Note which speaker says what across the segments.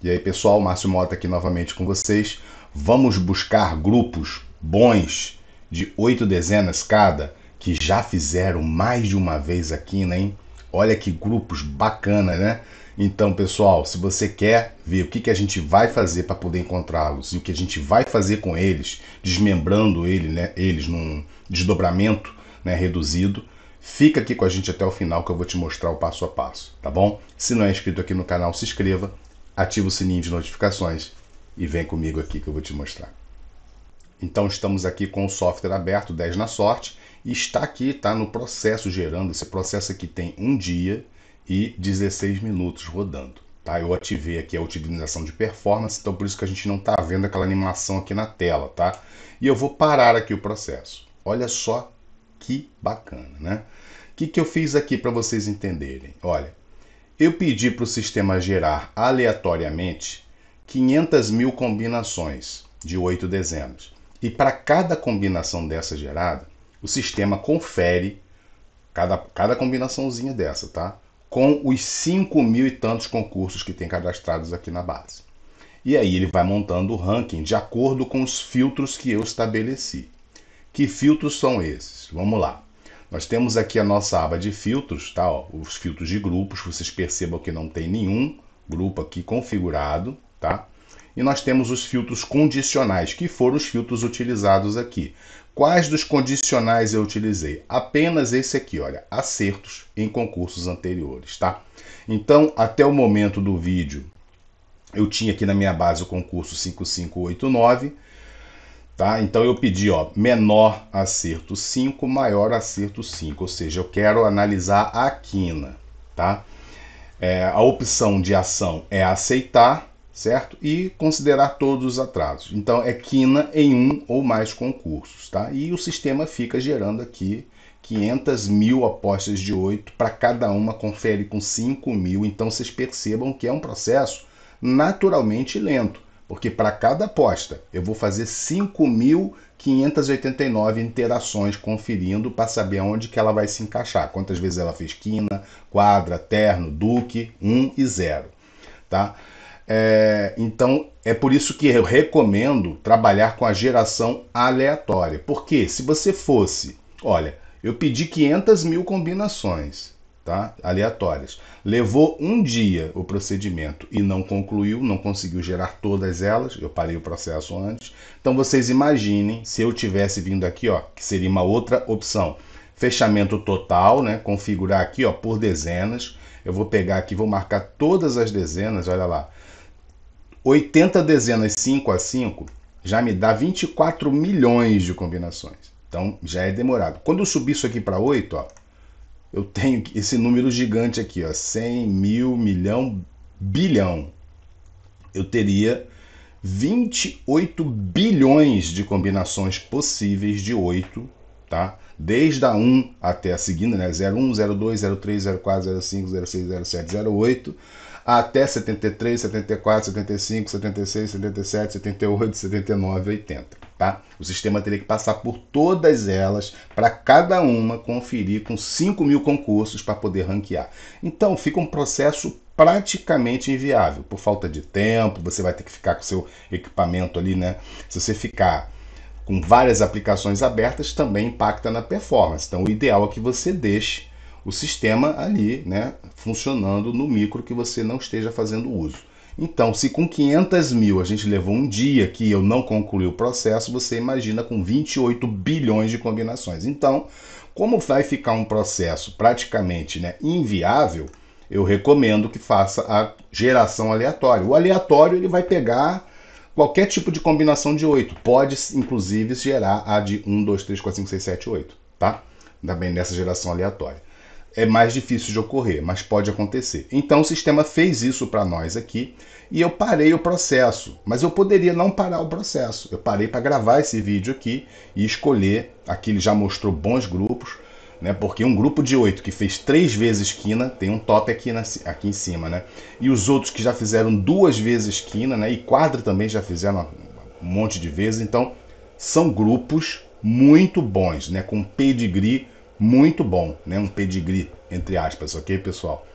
Speaker 1: E aí, pessoal, Márcio Mota aqui novamente com vocês. Vamos buscar grupos bons de oito dezenas cada que já fizeram mais de uma vez aqui, né? Olha que grupos bacana, né? Então, pessoal, se você quer ver o que, que a gente vai fazer para poder encontrá-los e o que a gente vai fazer com eles, desmembrando ele, né, eles num desdobramento né, reduzido, Fica aqui com a gente até o final que eu vou te mostrar o passo a passo, tá bom? Se não é inscrito aqui no canal, se inscreva ativa o sininho de notificações e vem comigo aqui que eu vou te mostrar. Então estamos aqui com o software aberto, 10 na sorte, e está aqui, está no processo gerando, esse processo aqui tem um dia e 16 minutos rodando. Tá? Eu ativei aqui a utilização de performance, então por isso que a gente não está vendo aquela animação aqui na tela. Tá? E eu vou parar aqui o processo. Olha só que bacana, né? O que, que eu fiz aqui para vocês entenderem? Olha, eu pedi para o sistema gerar aleatoriamente 500 mil combinações de oito dezenas. E para cada combinação dessa gerada, o sistema confere cada, cada combinaçãozinha dessa, tá? Com os 5 mil e tantos concursos que tem cadastrados aqui na base. E aí ele vai montando o ranking de acordo com os filtros que eu estabeleci. Que filtros são esses? Vamos lá. Nós temos aqui a nossa aba de filtros, tá? Ó, os filtros de grupos, vocês percebam que não tem nenhum grupo aqui configurado, tá? E nós temos os filtros condicionais, que foram os filtros utilizados aqui. Quais dos condicionais eu utilizei? Apenas esse aqui, olha, acertos em concursos anteriores, tá? Então, até o momento do vídeo, eu tinha aqui na minha base o concurso 5589, Tá? Então eu pedi ó, menor acerto 5, maior acerto 5, ou seja, eu quero analisar a quina. Tá? É, a opção de ação é aceitar, certo? E considerar todos os atrasos. Então é quina em um ou mais concursos. Tá? E o sistema fica gerando aqui 500 mil apostas de 8, para cada uma confere com 5 mil. Então vocês percebam que é um processo naturalmente lento. Porque para cada aposta eu vou fazer 5.589 interações conferindo para saber onde que ela vai se encaixar. Quantas vezes ela fez quina, quadra, terno, duque, 1 um e 0. Tá? É, então é por isso que eu recomendo trabalhar com a geração aleatória. Porque se você fosse, olha, eu pedi 500 mil combinações tá? aleatórias. Levou um dia o procedimento e não concluiu, não conseguiu gerar todas elas. Eu parei o processo antes. Então vocês imaginem se eu tivesse vindo aqui, ó, que seria uma outra opção. Fechamento total, né? Configurar aqui, ó, por dezenas. Eu vou pegar aqui, vou marcar todas as dezenas, olha lá. 80 dezenas 5 a 5 já me dá 24 milhões de combinações. Então já é demorado. Quando eu subir isso aqui para 8, ó, eu tenho esse número gigante aqui, ó, 100, mil, milhão, bilhão. Eu teria 28 bilhões de combinações possíveis de 8, tá? Desde a 1 até a seguinte, né? 01, 02, 03, 04, 05, 06, 07, 08, até 73, 74, 75, 76, 77, 78, 79, 80. Tá? O sistema teria que passar por todas elas para cada uma conferir com 5 mil concursos para poder ranquear. Então fica um processo praticamente inviável por falta de tempo. Você vai ter que ficar com seu equipamento ali, né? Se você ficar com várias aplicações abertas, também impacta na performance. Então o ideal é que você deixe o sistema ali, né, funcionando no micro que você não esteja fazendo uso. Então, se com 500 mil a gente levou um dia que eu não concluí o processo, você imagina com 28 bilhões de combinações. Então, como vai ficar um processo praticamente né, inviável, eu recomendo que faça a geração aleatória. O aleatório ele vai pegar qualquer tipo de combinação de 8. Pode, inclusive, gerar a de 1, 2, 3, 4, 5, 6, 7, 8. Tá? Ainda bem nessa geração aleatória é mais difícil de ocorrer, mas pode acontecer. Então o sistema fez isso para nós aqui e eu parei o processo, mas eu poderia não parar o processo. Eu parei para gravar esse vídeo aqui e escolher, aqui ele já mostrou bons grupos, né? Porque um grupo de oito que fez três vezes quina tem um top aqui, na, aqui em cima, né? E os outros que já fizeram duas vezes quina, né? E quadra também já fizeram um monte de vezes, então são grupos muito bons, né? Com pedigree muito bom, né? Um pedigree, entre aspas, ok, pessoal?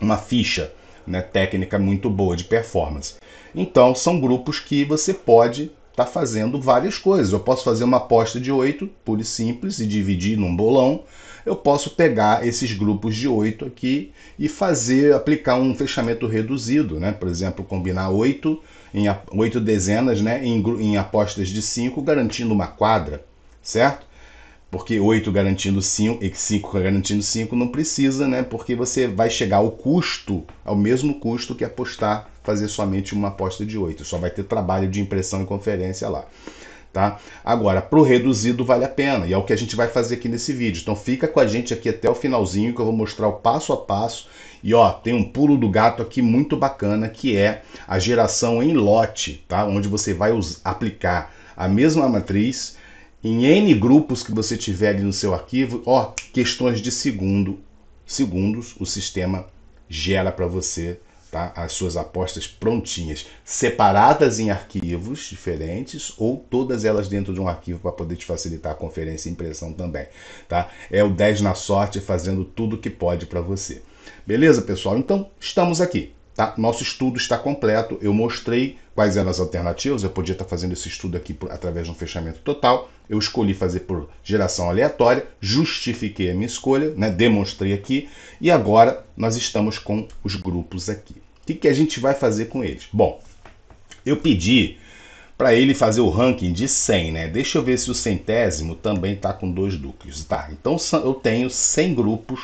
Speaker 1: Uma ficha né, técnica muito boa de performance. Então, são grupos que você pode estar tá fazendo várias coisas. Eu posso fazer uma aposta de 8, pura e simples, e dividir num bolão. Eu posso pegar esses grupos de 8 aqui e fazer, aplicar um fechamento reduzido, né? Por exemplo, combinar 8 em 8 dezenas, né, em, em apostas de 5, garantindo uma quadra, certo? Porque 8 garantindo 5 e 5 garantindo 5 não precisa, né? Porque você vai chegar ao custo, ao mesmo custo que apostar, fazer somente uma aposta de 8. Só vai ter trabalho de impressão e conferência lá. Tá? Agora, para o reduzido vale a pena, e é o que a gente vai fazer aqui nesse vídeo. Então fica com a gente aqui até o finalzinho que eu vou mostrar o passo a passo. E ó, tem um pulo do gato aqui muito bacana que é a geração em lote, tá? Onde você vai aplicar a mesma matriz em N grupos que você tiver ali no seu arquivo, ó, questões de segundo, segundos, o sistema gera para você tá? as suas apostas prontinhas, separadas em arquivos diferentes ou todas elas dentro de um arquivo para poder te facilitar a conferência e impressão também. Tá? É o 10 na sorte fazendo tudo que pode para você. Beleza, pessoal? Então, estamos aqui. Tá? Nosso estudo está completo. Eu mostrei quais eram as alternativas. Eu podia estar fazendo esse estudo aqui por, através de um fechamento total. Eu escolhi fazer por geração aleatória, justifiquei a minha escolha, né? demonstrei aqui. E agora nós estamos com os grupos aqui. O que, que a gente vai fazer com eles? Bom, eu pedi para ele fazer o ranking de 100, né? Deixa eu ver se o centésimo também está com dois duques. Tá, então eu tenho 100 grupos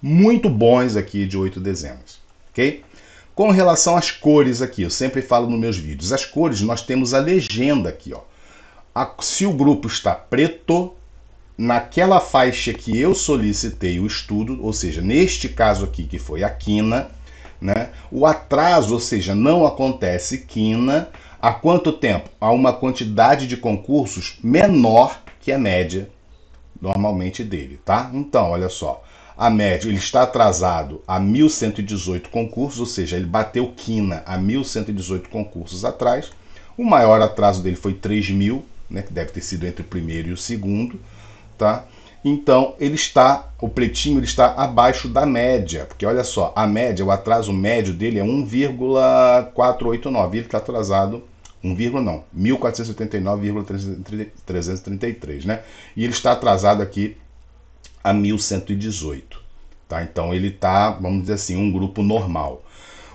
Speaker 1: muito bons aqui de 8 dezenas, ok? Com relação às cores aqui, eu sempre falo nos meus vídeos, as cores nós temos a legenda aqui, ó. A, se o grupo está preto, naquela faixa que eu solicitei o estudo, ou seja, neste caso aqui que foi a quina, né? O atraso, ou seja, não acontece quina há quanto tempo? Há uma quantidade de concursos menor que a média normalmente dele, tá? Então, olha só, a média, ele está atrasado a 1.118 concursos, ou seja, ele bateu quina a 1.118 concursos atrás. O maior atraso dele foi 3.000, mil, né, que deve ter sido entre o primeiro e o segundo, tá? Então ele está, o pretinho ele está abaixo da média, porque olha só, a média, o atraso médio dele é 1,489, ele está atrasado 1, não, 1.479,333, né? E ele está atrasado aqui a 1118. Tá? Então ele está, vamos dizer assim, um grupo normal.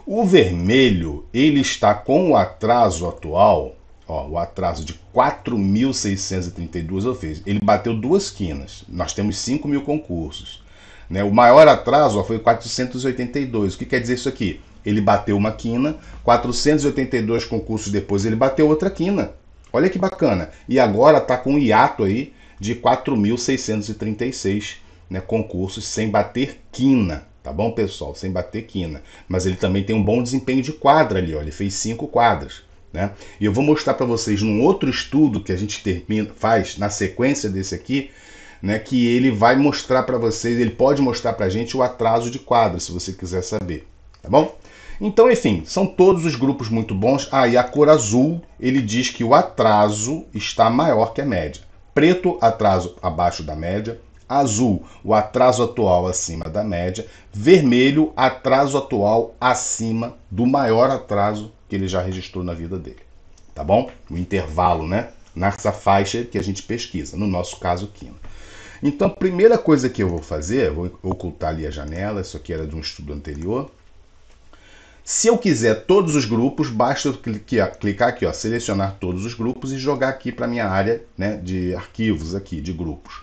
Speaker 1: O vermelho, ele está com o atraso atual, ó, o atraso de 4.632 fiz, Ele bateu duas quinas. Nós temos 5 mil concursos. Né? O maior atraso ó, foi 482. O que quer dizer isso aqui? Ele bateu uma quina, 482 concursos depois ele bateu outra quina. Olha que bacana. E agora está com um hiato aí de 4.636 né, concursos sem bater quina, tá bom, pessoal? Sem bater quina. Mas ele também tem um bom desempenho de quadra ali, ó, ele fez cinco quadras. Né? E eu vou mostrar para vocês num outro estudo que a gente termina, faz na sequência desse aqui, né, que ele vai mostrar para vocês, ele pode mostrar para a gente o atraso de quadra, se você quiser saber, tá bom? Então, enfim, são todos os grupos muito bons. Ah, e a cor azul, ele diz que o atraso está maior que a média preto, atraso abaixo da média, azul, o atraso atual acima da média, vermelho, atraso atual acima do maior atraso que ele já registrou na vida dele. Tá bom? O intervalo, né? Nessa faixa que a gente pesquisa, no nosso caso, quina. Então, a primeira coisa que eu vou fazer, vou ocultar ali a janela, isso aqui era de um estudo anterior. Se eu quiser todos os grupos, basta clicar aqui, ó, selecionar todos os grupos e jogar aqui para minha área né, de arquivos aqui, de grupos.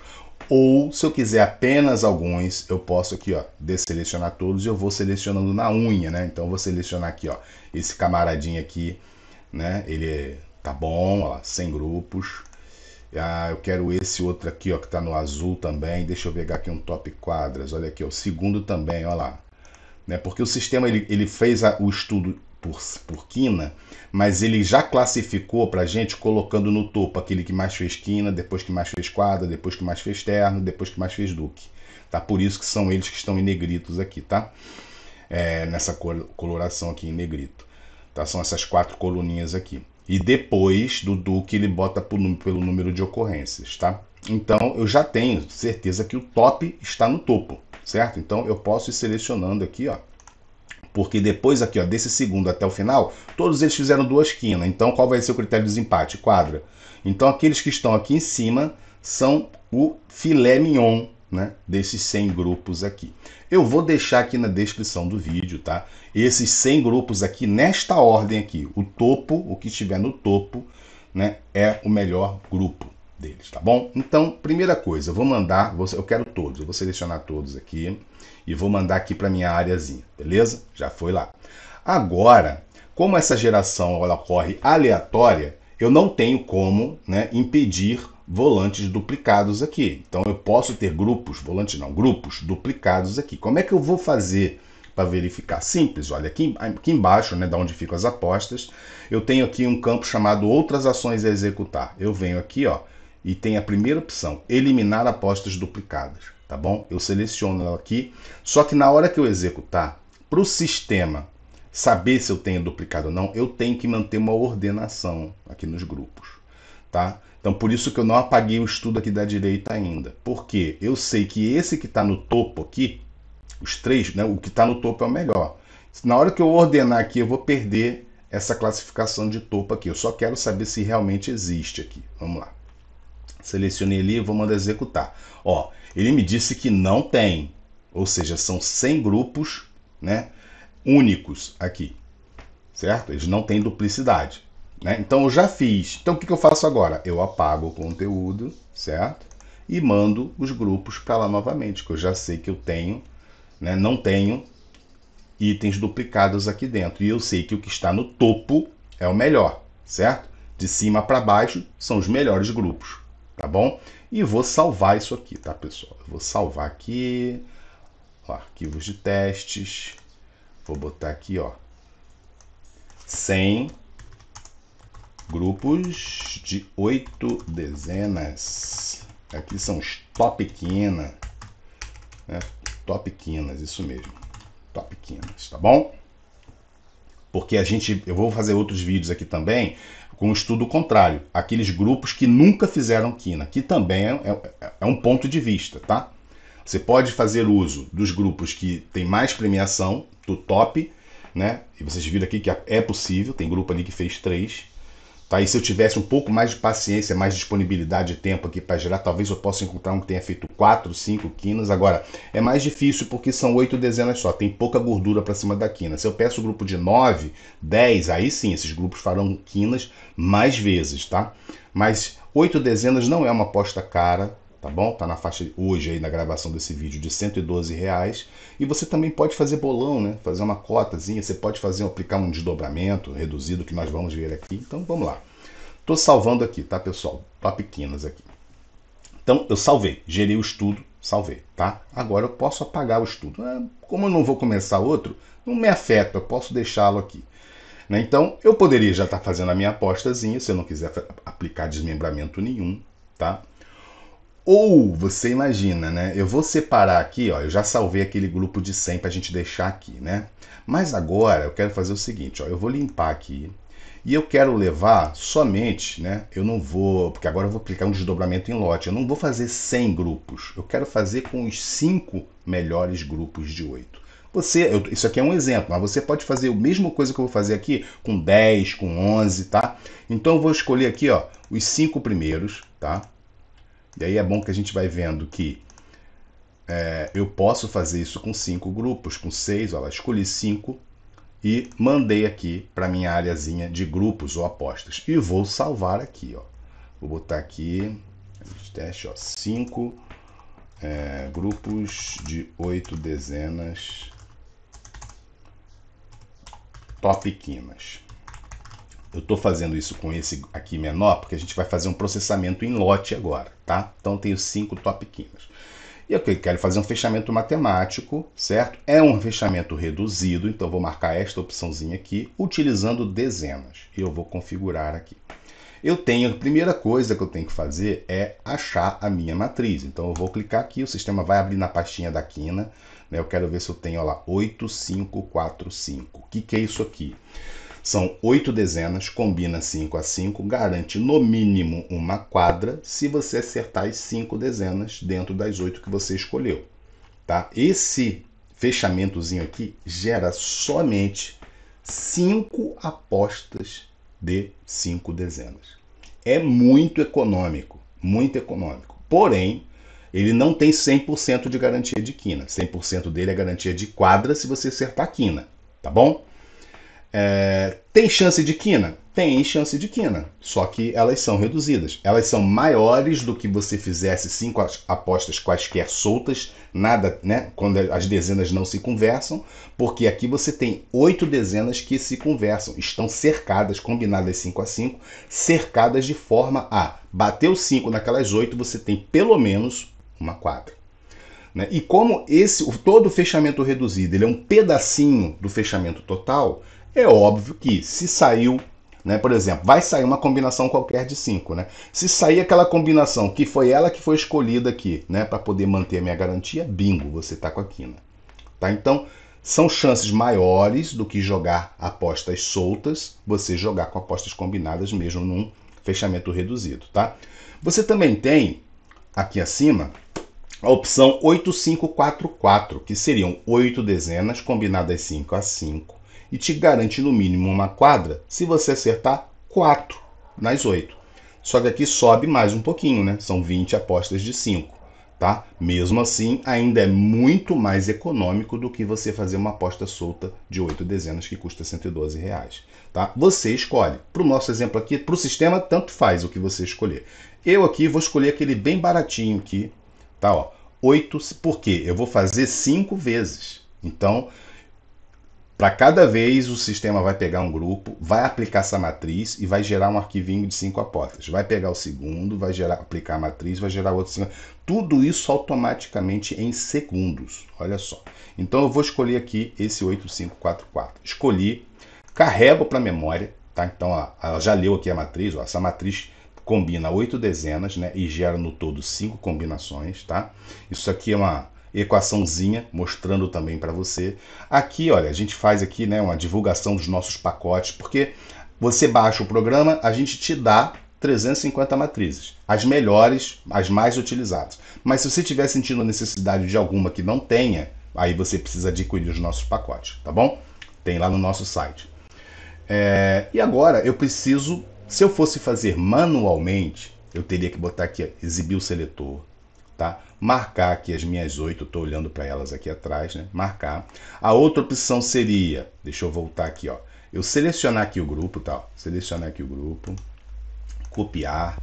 Speaker 1: Ou, se eu quiser apenas alguns, eu posso aqui, ó, desselecionar todos e eu vou selecionando na unha, né? Então, eu vou selecionar aqui, ó, esse camaradinho aqui, né? Ele é, tá bom, ó, sem grupos. Ah, eu quero esse outro aqui, ó, que tá no azul também. Deixa eu pegar aqui um top quadras. Olha aqui, ó, o segundo também, ó lá né? porque o sistema ele, ele fez a, o estudo por, por quina, mas ele já classificou para a gente colocando no topo aquele que mais fez quina, depois que mais fez quadra, depois que mais fez terno, depois que mais fez duque. Tá? Por isso que são eles que estão em negritos aqui, tá? É, nessa cor, coloração aqui em negrito. Tá? São essas quatro coluninhas aqui. E depois do Duque ele bota por, pelo número de ocorrências, tá? Então eu já tenho certeza que o top está no topo certo? Então eu posso ir selecionando aqui, ó, porque depois aqui, ó, desse segundo até o final, todos eles fizeram duas quinas. Então, qual vai ser o critério de desempate? Quadra. Então, aqueles que estão aqui em cima são o filé mignon, né, desses 100 grupos aqui. Eu vou deixar aqui na descrição do vídeo, tá? Esses 100 grupos aqui, nesta ordem aqui, o topo, o que estiver no topo, né, é o melhor grupo, deles, tá bom? Então, primeira coisa, eu vou mandar, eu quero todos, eu vou selecionar todos aqui e vou mandar aqui para minha áreazinha, beleza? Já foi lá. Agora, como essa geração ela ocorre aleatória, eu não tenho como né, impedir volantes duplicados aqui. Então eu posso ter grupos, volantes não, grupos duplicados aqui. Como é que eu vou fazer para verificar? Simples, olha, aqui, aqui embaixo, né, da onde ficam as apostas, eu tenho aqui um campo chamado outras ações a executar. Eu venho aqui, ó, e tem a primeira opção, eliminar apostas duplicadas, tá bom? Eu seleciono ela aqui, só que na hora que eu executar, para o sistema saber se eu tenho duplicado ou não, eu tenho que manter uma ordenação aqui nos grupos, tá? Então por isso que eu não apaguei o estudo aqui da direita ainda, porque eu sei que esse que está no topo aqui, os três, né, o que está no topo é o melhor. Na hora que eu ordenar aqui, eu vou perder essa classificação de topo aqui. Eu só quero saber se realmente existe aqui. Vamos lá selecionei ele e vou mandar executar. Ó, ele me disse que não tem, ou seja, são 100 grupos, né, únicos aqui, certo? Eles não têm duplicidade, né? Então eu já fiz. Então o que, que eu faço agora? Eu apago o conteúdo, certo? E mando os grupos para lá novamente, que eu já sei que eu tenho, né, não tenho itens duplicados aqui dentro. E eu sei que o que está no topo é o melhor, certo? De cima para baixo são os melhores grupos tá bom? E vou salvar isso aqui, tá, pessoal? vou salvar aqui, ó, arquivos de testes, vou botar aqui, ó, 100 grupos de 8 dezenas. Aqui são os top quina, né? Top quinas, isso mesmo. Top quinas, tá bom? Porque a gente, eu vou fazer outros vídeos aqui também, com um estudo contrário, aqueles grupos que nunca fizeram quina, que também é, é, é um ponto de vista, tá? Você pode fazer uso dos grupos que têm mais premiação, do top, né? E vocês viram aqui que é possível, tem grupo ali que fez três, Tá? E se eu tivesse um pouco mais de paciência, mais disponibilidade de tempo aqui para gerar, talvez eu possa encontrar um que tenha feito 4, 5 quinas. Agora, é mais difícil porque são 8 dezenas só, tem pouca gordura para cima da quina. Se eu peço um grupo de 9, 10, aí sim, esses grupos farão quinas mais vezes, tá? Mas 8 dezenas não é uma aposta cara, tá bom? Tá na faixa hoje aí na gravação desse vídeo de 112 reais e você também pode fazer bolão, né? Fazer uma cotazinha, você pode fazer aplicar um desdobramento reduzido que nós vamos ver aqui. Então vamos lá. Tô salvando aqui, tá pessoal? Tá pequenas aqui. Então eu salvei, gerei o estudo, salvei, tá? Agora eu posso apagar o estudo. É, como eu não vou começar outro, não me afeta, eu posso deixá-lo aqui. Né? Então eu poderia já estar tá fazendo a minha apostazinha, se eu não quiser aplicar desmembramento nenhum, tá? Ou você imagina, né? Eu vou separar aqui, ó, eu já salvei aquele grupo de 100 para a gente deixar aqui, né? Mas agora eu quero fazer o seguinte, ó, eu vou limpar aqui e eu quero levar somente, né? Eu não vou, porque agora eu vou aplicar um desdobramento em lote. Eu não vou fazer 100 grupos. Eu quero fazer com os 5 melhores grupos de 8. Você, eu, isso aqui é um exemplo, mas você pode fazer a mesma coisa que eu vou fazer aqui com 10, com 11, tá? Então eu vou escolher aqui, ó, os 5 primeiros, tá? E aí é bom que a gente vai vendo que é, eu posso fazer isso com cinco grupos, com seis, olha, escolhi cinco e mandei aqui para minha áreazinha de grupos ou apostas. E vou salvar aqui, ó. Vou botar aqui, teste, ó, cinco é, grupos de oito dezenas top quinas. Eu estou fazendo isso com esse aqui menor, porque a gente vai fazer um processamento em lote agora, tá? Então, tenho cinco top quinas. E eu quero fazer um fechamento matemático, certo? É um fechamento reduzido, então vou marcar esta opçãozinha aqui, utilizando dezenas. Eu vou configurar aqui. Eu tenho, a primeira coisa que eu tenho que fazer é achar a minha matriz. Então eu vou clicar aqui, o sistema vai abrir na pastinha da quina. Né? Eu quero ver se eu tenho, olha lá, 8545. O que, que é isso aqui? São oito dezenas, combina 5 a 5, garante no mínimo uma quadra se você acertar as cinco dezenas dentro das oito que você escolheu. Tá? Esse fechamentozinho aqui gera somente cinco apostas de cinco dezenas. É muito econômico, muito econômico. Porém, ele não tem 100% de garantia de quina. 100% dele é garantia de quadra se você acertar a quina, tá bom? É, tem chance de quina? Tem chance de quina, só que elas são reduzidas. Elas são maiores do que você fizesse cinco apostas quaisquer soltas, nada, né? Quando as dezenas não se conversam, porque aqui você tem oito dezenas que se conversam, estão cercadas, combinadas 5 a 5, cercadas de forma a bater o 5 naquelas oito, você tem pelo menos uma quadra. Né? E como esse, todo o fechamento reduzido, ele é um pedacinho do fechamento total, é óbvio que se saiu, né, por exemplo, vai sair uma combinação qualquer de cinco, né? Se sair aquela combinação que foi ela que foi escolhida aqui, né, para poder manter a minha garantia, bingo, você tá com a quina. Tá? Então, são chances maiores do que jogar apostas soltas, você jogar com apostas combinadas mesmo num fechamento reduzido, tá? Você também tem aqui acima a opção 8544, que seriam 8 dezenas combinadas 5 a 5, e te garante no mínimo uma quadra se você acertar 4 nas 8. Só que aqui sobe mais um pouquinho, né? São 20 apostas de 5, tá? Mesmo assim, ainda é muito mais econômico do que você fazer uma aposta solta de 8 dezenas que custa 112 reais, tá? Você escolhe. Para o nosso exemplo aqui, para o sistema, tanto faz o que você escolher. Eu aqui vou escolher aquele bem baratinho aqui, tá? Ó, 8, porque eu vou fazer 5 vezes. Então, para cada vez o sistema vai pegar um grupo, vai aplicar essa matriz e vai gerar um arquivinho de cinco apostas. Vai pegar o segundo, vai gerar, aplicar a matriz, vai gerar outro. Cinco. Tudo isso automaticamente em segundos. Olha só. Então eu vou escolher aqui esse 8544. Escolhi, carrego para a memória, tá? Então ó, ela já leu aqui a matriz, ó, essa matriz combina oito dezenas, né? E gera no todo cinco combinações, tá? Isso aqui é uma equaçãozinha, mostrando também para você. Aqui, olha, a gente faz aqui né, uma divulgação dos nossos pacotes, porque você baixa o programa, a gente te dá 350 matrizes, as melhores, as mais utilizadas. Mas se você estiver sentindo necessidade de alguma que não tenha, aí você precisa adquirir os nossos pacotes, tá bom? Tem lá no nosso site. É, e agora eu preciso, se eu fosse fazer manualmente, eu teria que botar aqui, exibir o seletor, tá? Marcar aqui as minhas oito, estou olhando para elas aqui atrás, né? Marcar. A outra opção seria, deixa eu voltar aqui, ó. Eu selecionar aqui o grupo, Tá? Selecionar aqui o grupo, copiar,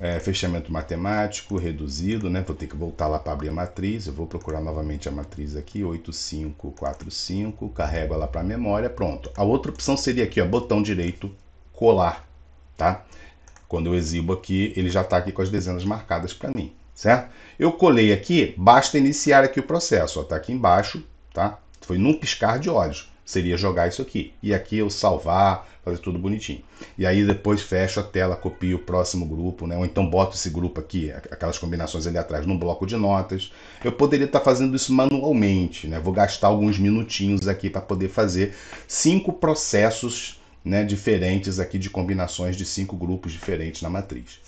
Speaker 1: é, fechamento matemático reduzido, né? Vou ter que voltar lá para abrir a matriz. Eu vou procurar novamente a matriz aqui, 8545, carrego ela para a memória, pronto. A outra opção seria aqui, ó, botão direito colar, tá? Quando eu exibo aqui, ele já está aqui com as dezenas marcadas para mim certo? Eu colei aqui, basta iniciar aqui o processo, está aqui embaixo, tá? Foi num piscar de olhos, seria jogar isso aqui. E aqui eu salvar, fazer tudo bonitinho. E aí depois fecho a tela, copio o próximo grupo, né? Ou então boto esse grupo aqui, aquelas combinações ali atrás, num bloco de notas. Eu poderia estar tá fazendo isso manualmente, né? Vou gastar alguns minutinhos aqui para poder fazer cinco processos né, diferentes aqui de combinações de cinco grupos diferentes na matriz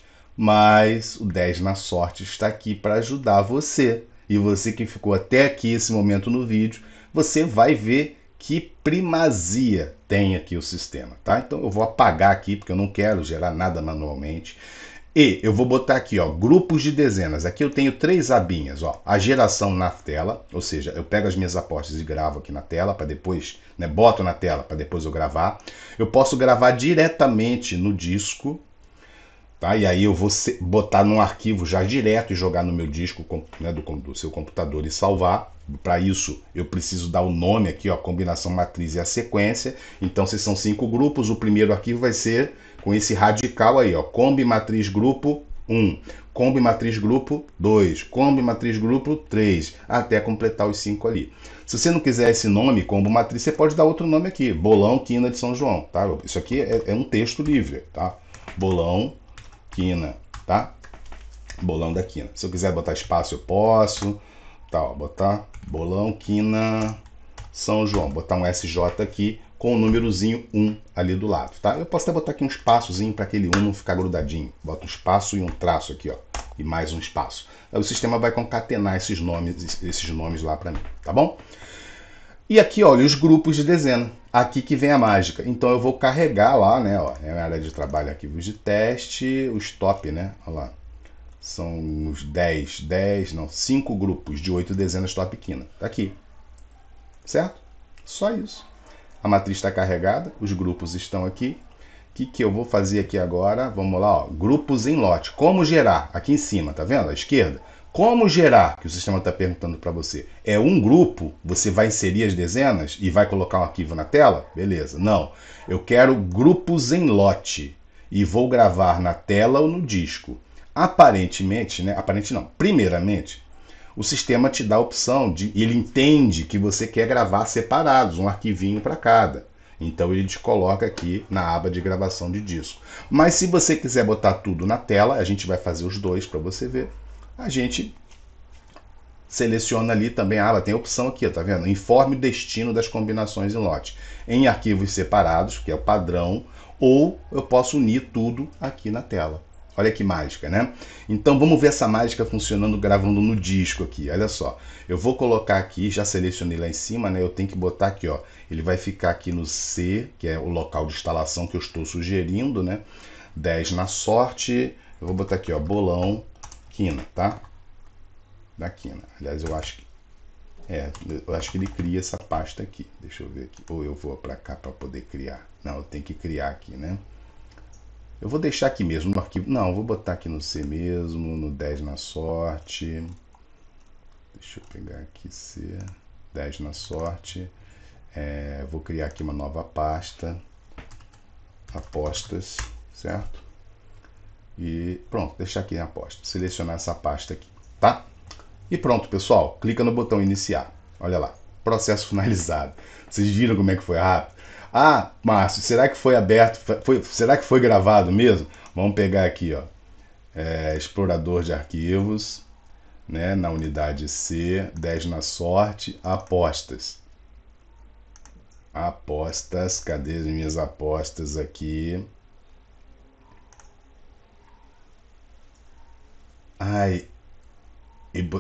Speaker 1: mas o 10 na sorte está aqui para ajudar você. E você que ficou até aqui esse momento no vídeo, você vai ver que primazia tem aqui o sistema, tá? Então eu vou apagar aqui porque eu não quero gerar nada manualmente. E eu vou botar aqui, ó, grupos de dezenas. Aqui eu tenho três abinhas, ó. A geração na tela, ou seja, eu pego as minhas apostas e gravo aqui na tela para depois, né, boto na tela para depois eu gravar. Eu posso gravar diretamente no disco, Tá? E aí eu vou botar num arquivo já direto e jogar no meu disco né, do, do, seu computador e salvar. Para isso, eu preciso dar o nome aqui, ó, a combinação matriz e a sequência. Então, se são cinco grupos, o primeiro arquivo vai ser com esse radical aí, ó, combi matriz grupo 1, combi matriz grupo 2, combi matriz grupo 3, até completar os cinco ali. Se você não quiser esse nome, combo matriz, você pode dar outro nome aqui, bolão quina de São João, tá? Isso aqui é, é um texto livre, tá? Bolão quina, tá? Bolão da quina. Se eu quiser botar espaço, eu posso. Tá, ó, botar bolão, quina, São João. Botar um SJ aqui com o númerozinho 1 ali do lado, tá? Eu posso até botar aqui um espaçozinho para aquele 1 não ficar grudadinho. Bota um espaço e um traço aqui, ó. E mais um espaço. Aí o sistema vai concatenar esses nomes, esses nomes lá para mim, tá bom? E aqui, olha, os grupos de dezena aqui que vem a mágica. Então eu vou carregar lá, né, ó, uma é área de trabalho, arquivos de teste, os top, né, Olha lá. São uns 10, 10, não, 5 grupos de 8 dezenas top quina. Tá aqui. Certo? Só isso. A matriz está carregada, os grupos estão aqui. O que, que eu vou fazer aqui agora? Vamos lá, ó, grupos em lote. Como gerar? Aqui em cima, tá vendo? À esquerda. Como gerar? Que o sistema está perguntando para você. É um grupo? Você vai inserir as dezenas e vai colocar um arquivo na tela? Beleza. Não. Eu quero grupos em lote e vou gravar na tela ou no disco. Aparentemente, né? Aparente não. Primeiramente, o sistema te dá a opção de. Ele entende que você quer gravar separados, um arquivinho para cada. Então ele te coloca aqui na aba de gravação de disco. Mas se você quiser botar tudo na tela, a gente vai fazer os dois para você ver a gente seleciona ali também, ah, ela tem opção aqui, tá vendo? Informe o destino das combinações em lote em arquivos separados, que é o padrão, ou eu posso unir tudo aqui na tela. Olha que mágica, né? Então vamos ver essa mágica funcionando gravando no disco aqui. Olha só. Eu vou colocar aqui, já selecionei lá em cima, né? Eu tenho que botar aqui, ó. Ele vai ficar aqui no C, que é o local de instalação que eu estou sugerindo, né? 10 na sorte. Eu vou botar aqui, ó, bolão quina, tá? Da quina. Aliás, eu acho que é, eu acho que ele cria essa pasta aqui. Deixa eu ver aqui. Ou eu vou para cá para poder criar. Não, eu tenho que criar aqui, né? Eu vou deixar aqui mesmo no arquivo. Não, vou botar aqui no C mesmo, no 10 na sorte. Deixa eu pegar aqui C, 10 na sorte. É, vou criar aqui uma nova pasta. Apostas, certo? E pronto, deixar aqui em aposta. Selecionar essa pasta aqui, tá? E pronto, pessoal. Clica no botão iniciar. Olha lá. Processo finalizado. Vocês viram como é que foi rápido? Ah, Márcio, será que foi aberto? Foi, será que foi gravado mesmo? Vamos pegar aqui, ó. É, explorador de arquivos, né? Na unidade C, 10 na sorte, apostas. Apostas, cadê as minhas apostas aqui? Ai.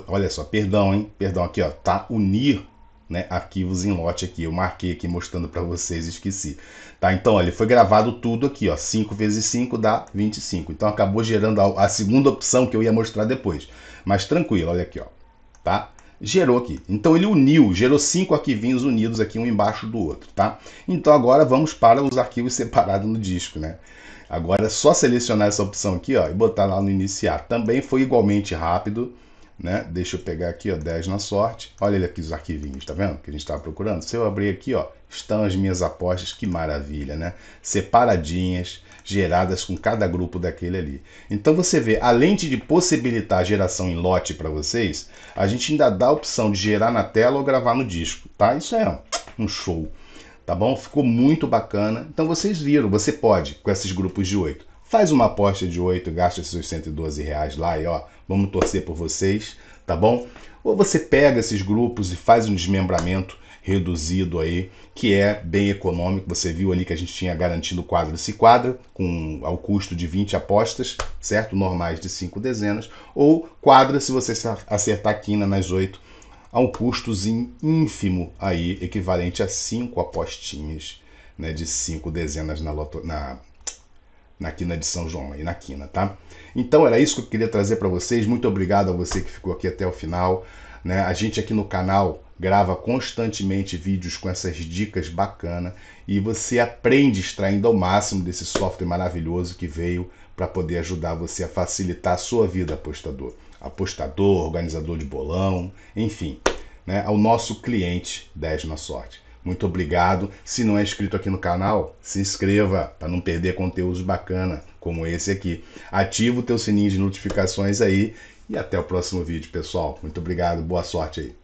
Speaker 1: Olha só, perdão, hein? Perdão aqui, ó. Tá unir, né? Arquivos em lote aqui. Eu marquei aqui mostrando para vocês, esqueci. Tá, então, olha, foi gravado tudo aqui, ó. 5 vezes 5 dá 25. Então acabou gerando a, a segunda opção que eu ia mostrar depois. Mas tranquilo, olha aqui, ó. Tá? gerou aqui. Então ele uniu, gerou cinco arquivinhos unidos aqui um embaixo do outro, tá? Então agora vamos para os arquivos separados no disco, né? Agora é só selecionar essa opção aqui ó, e botar lá no iniciar. Também foi igualmente rápido. Né? Deixa eu pegar aqui, ó, 10 na sorte. Olha ele aqui os arquivinhos, tá vendo? Que a gente estava procurando. Se eu abrir aqui, ó, estão as minhas apostas, que maravilha, né? Separadinhas, geradas com cada grupo daquele ali. Então você vê, além de possibilitar a geração em lote para vocês, a gente ainda dá a opção de gerar na tela ou gravar no disco, tá? Isso é um show tá bom? Ficou muito bacana. Então vocês viram, você pode com esses grupos de oito. Faz uma aposta de oito, gasta esses 112 reais lá e ó, vamos torcer por vocês, tá bom? Ou você pega esses grupos e faz um desmembramento reduzido aí, que é bem econômico. Você viu ali que a gente tinha garantido quadro se quadra, com ao custo de 20 apostas, certo? Normais de 5 dezenas, ou quadra se você acertar quina nas 8 a um custozinho ínfimo aí, equivalente a cinco apostinhas, né, de cinco dezenas na, loto, na, na quina de São João, aí na quina, tá? Então era isso que eu queria trazer para vocês. Muito obrigado a você que ficou aqui até o final. Né? A gente aqui no canal grava constantemente vídeos com essas dicas bacana e você aprende extraindo ao máximo desse software maravilhoso que veio para poder ajudar você a facilitar a sua vida, apostador apostador, organizador de bolão, enfim, né, ao nosso cliente 10 na sorte. Muito obrigado. Se não é inscrito aqui no canal, se inscreva para não perder conteúdos bacana como esse aqui. Ativa o teu sininho de notificações aí e até o próximo vídeo, pessoal. Muito obrigado. Boa sorte aí.